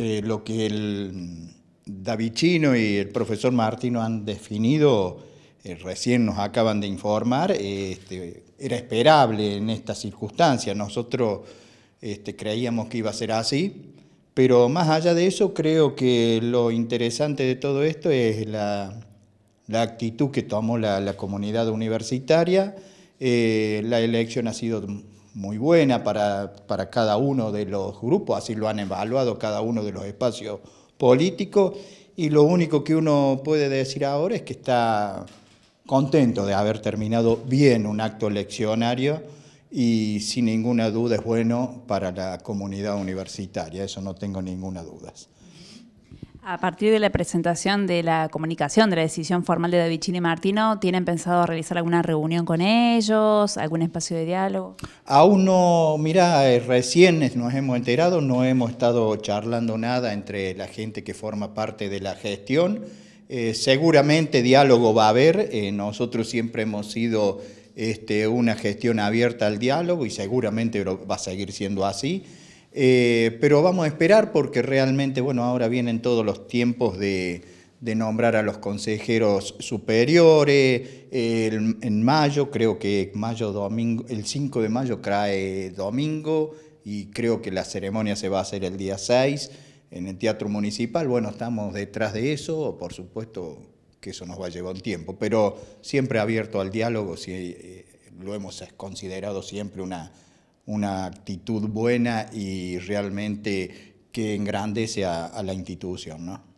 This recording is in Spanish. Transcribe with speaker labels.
Speaker 1: Eh, lo que el mm, Davicino y el profesor Martino han definido, eh, recién nos acaban de informar, este, era esperable en estas circunstancias. Nosotros este, creíamos que iba a ser así, pero más allá de eso, creo que lo interesante de todo esto es la, actitud que tomó la, comunidad universitaria. Eh, la elección ha sido muy buena para, cada uno de los grupos, así lo han evaluado cada uno de los espacios políticos, y lo único que uno puede decir ahora es que está contento de haber terminado bien un acto leccionario y sin ninguna duda es bueno para la comunidad universitaria, eso no tengo ninguna duda.
Speaker 2: A partir de la presentación de la comunicación de la decisión formal de Davicini Martino, ¿tienen pensado realizar alguna reunión con ellos, algún espacio de diálogo?
Speaker 1: Aún no, mira, eh, recién nos hemos enterado, no hemos estado charlando nada entre la gente que forma parte de la gestión. Eh, seguramente diálogo va a haber, eh, nosotros siempre hemos sido este, una gestión abierta al diálogo y seguramente va a seguir siendo así. Eh, pero vamos a esperar porque realmente, bueno, ahora vienen todos los tiempos de, nombrar a los consejeros superiores. en mayo, creo que mayo domingo, el 5 de mayo cae domingo y creo que la ceremonia se va a hacer el día 6 en el Teatro Municipal. Bueno, estamos detrás de eso, por supuesto que eso nos va a llevar un tiempo, pero siempre abierto al diálogo, si, eh, lo hemos considerado siempre una una actitud buena y realmente que engrandece a, la institución. ¿no?